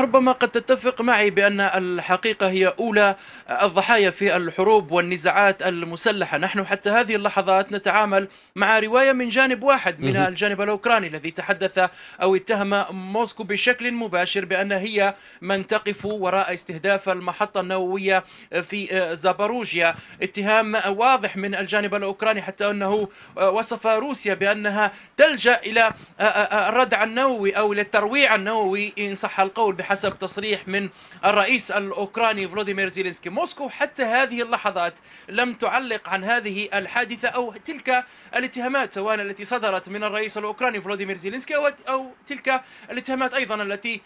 ربما قد تتفق معي بأن الحقيقة هي أولى الضحايا في الحروب والنزاعات المسلحة نحن حتى هذه اللحظات نتعامل مع رواية من جانب واحد من الجانب الأوكراني الذي تحدث أو اتهم موسكو بشكل مباشر بأن هي من تقف وراء استهداف المحطة النووية في زاباروجيا اتهام واضح من الجانب الأوكراني حتى أنه وصف روسيا بأنها تلجأ إلى الردع النووي أو إلى الترويع النووي إن صح القول بحسب تصريح من الرئيس الأوكراني فلوديمير زيلينسكي موسكو حتى هذه اللحظات لم تعلق عن هذه الحادثة أو تلك الاتهامات سواء التي صدرت من الرئيس الأوكراني فلوديمير زيلينسكي أو تلك الاتهامات أيضا التي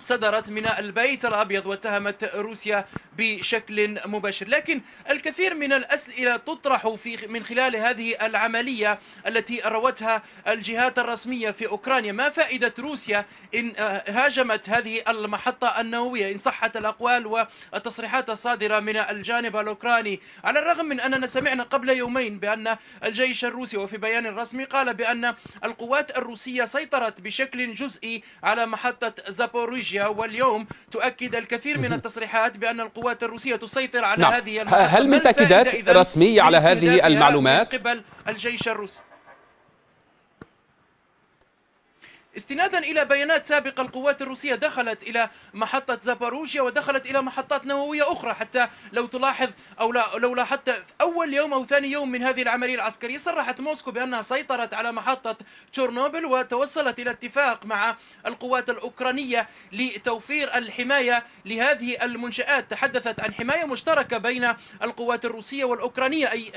صدرت من البيت الابيض واتهمت روسيا بشكل مباشر، لكن الكثير من الاسئله تطرح في من خلال هذه العمليه التي روتها الجهات الرسميه في اوكرانيا، ما فائده روسيا ان آه، هاجمت هذه المحطه النوويه ان صحت الاقوال والتصريحات الصادره من الجانب الاوكراني، على الرغم من اننا سمعنا قبل يومين بان الجيش الروسي وفي بيان رسمي قال بان القوات الروسيه سيطرت بشكل جزئي على محطه زابور وروسيا واليوم تؤكد الكثير من التصريحات بأن القوات الروسية تسيطر على نعم. هذه المنطقة هل من تأكيدات رسمية على هذه المعلومات؟ من قبل الجيش الروسي استنادا إلى بيانات سابقة القوات الروسية دخلت إلى محطة زاباروجيا ودخلت إلى محطات نووية أخرى حتى لو تلاحظ أو لو لاحظت أول يوم أو ثاني يوم من هذه العملية العسكرية صرحت موسكو بأنها سيطرت على محطة تشورنوبل وتوصلت إلى اتفاق مع القوات الأوكرانية لتوفير الحماية لهذه المنشآت تحدثت عن حماية مشتركة بين القوات الروسية والأوكرانية أي,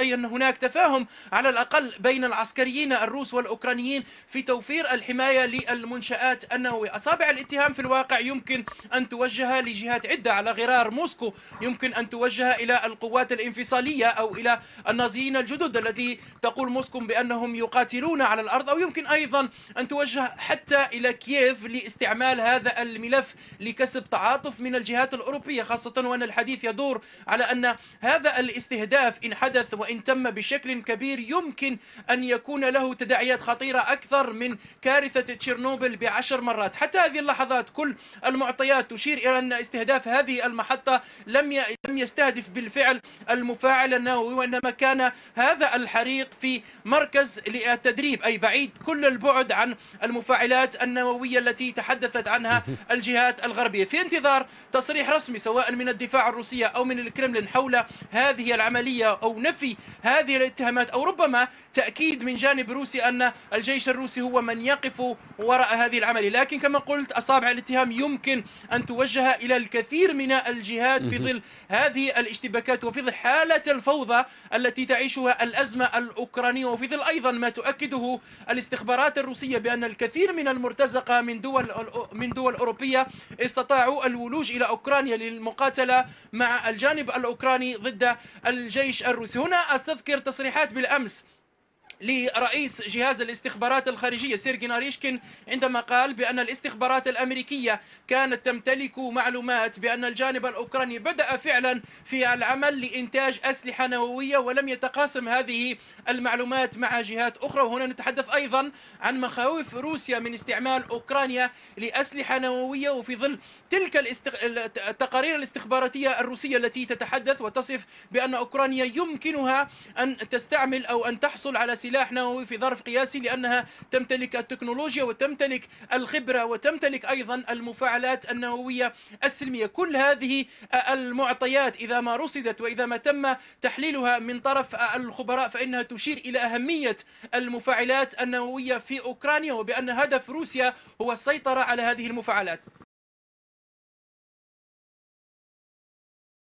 أي أن هناك تفاهم على الأقل بين العسكريين الروس والأوكرانيين في توفير الحماية الحماية للمنشآت النووية أصابع الاتهام في الواقع يمكن أن توجه لجهات عدة على غرار موسكو يمكن أن توجه إلى القوات الانفصالية أو إلى النازيين الجدد الذي تقول موسكو بأنهم يقاتلون على الأرض أو يمكن أيضا أن توجه حتى إلى كييف لاستعمال هذا الملف لكسب تعاطف من الجهات الأوروبية خاصة وأن الحديث يدور على أن هذا الاستهداف إن حدث وإن تم بشكل كبير يمكن أن يكون له تداعيات خطيرة أكثر من كارثة حادثة تشيرنوبل بعشر مرات حتى هذه اللحظات كل المعطيات تشير إلى أن استهداف هذه المحطة لم لم يستهدف بالفعل المفاعل النووي وإنما كان هذا الحريق في مركز للتدريب أي بعيد كل البعد عن المفاعلات النووية التي تحدثت عنها الجهات الغربية في انتظار تصريح رسمي سواء من الدفاع الروسية أو من الكرملين حول هذه العملية أو نفي هذه الاتهامات أو ربما تأكيد من جانب روسي أن الجيش الروسي هو من يقف يقف وراء هذه العملية لكن كما قلت أصابع الاتهام يمكن أن توجه إلى الكثير من الجهات في ظل هذه الاشتباكات وفي ظل حالة الفوضى التي تعيشها الأزمة الأوكرانية وفي ظل أيضا ما تؤكده الاستخبارات الروسية بأن الكثير من المرتزقة من دول من دول أوروبية استطاعوا الولوج إلى أوكرانيا للمقاتلة مع الجانب الأوكراني ضد الجيش الروسي هنا أستذكر تصريحات بالأمس لرئيس جهاز الاستخبارات الخارجية سيرجي ناريشكين عندما قال بأن الاستخبارات الأمريكية كانت تمتلك معلومات بأن الجانب الأوكراني بدأ فعلا في العمل لإنتاج أسلحة نووية ولم يتقاسم هذه المعلومات مع جهات أخرى وهنا نتحدث أيضا عن مخاوف روسيا من استعمال أوكرانيا لأسلحة نووية وفي ظل تلك التقارير الاستخباراتية الروسية التي تتحدث وتصف بأن أوكرانيا يمكنها أن تستعمل أو أن تحصل على سلاح نووي في ظرف قياسي لأنها تمتلك التكنولوجيا وتمتلك الخبرة وتمتلك أيضا المفاعلات النووية السلمية كل هذه المعطيات إذا ما رصدت وإذا ما تم تحليلها من طرف الخبراء فإنها تشير إلى أهمية المفاعلات النووية في أوكرانيا وبأن هدف روسيا هو السيطرة على هذه المفاعلات